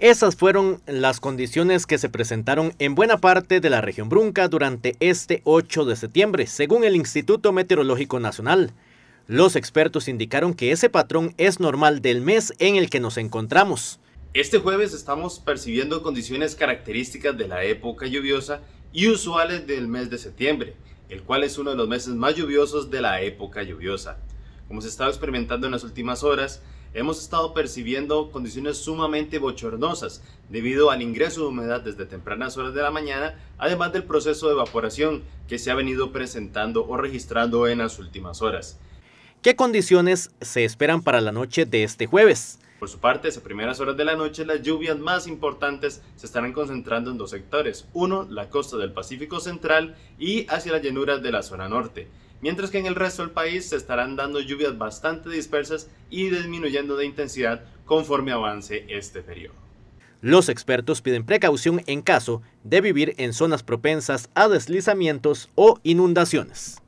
Esas fueron las condiciones que se presentaron en buena parte de la región Brunca durante este 8 de septiembre, según el Instituto Meteorológico Nacional. Los expertos indicaron que ese patrón es normal del mes en el que nos encontramos. Este jueves estamos percibiendo condiciones características de la época lluviosa y usuales del mes de septiembre, el cual es uno de los meses más lluviosos de la época lluviosa como se ha estado experimentando en las últimas horas, hemos estado percibiendo condiciones sumamente bochornosas debido al ingreso de humedad desde tempranas horas de la mañana, además del proceso de evaporación que se ha venido presentando o registrando en las últimas horas. ¿Qué condiciones se esperan para la noche de este jueves? Por su parte, a primeras horas de la noche, las lluvias más importantes se estarán concentrando en dos sectores. Uno, la costa del Pacífico Central y hacia las llanuras de la zona norte. Mientras que en el resto del país se estarán dando lluvias bastante dispersas y disminuyendo de intensidad conforme avance este periodo. Los expertos piden precaución en caso de vivir en zonas propensas a deslizamientos o inundaciones.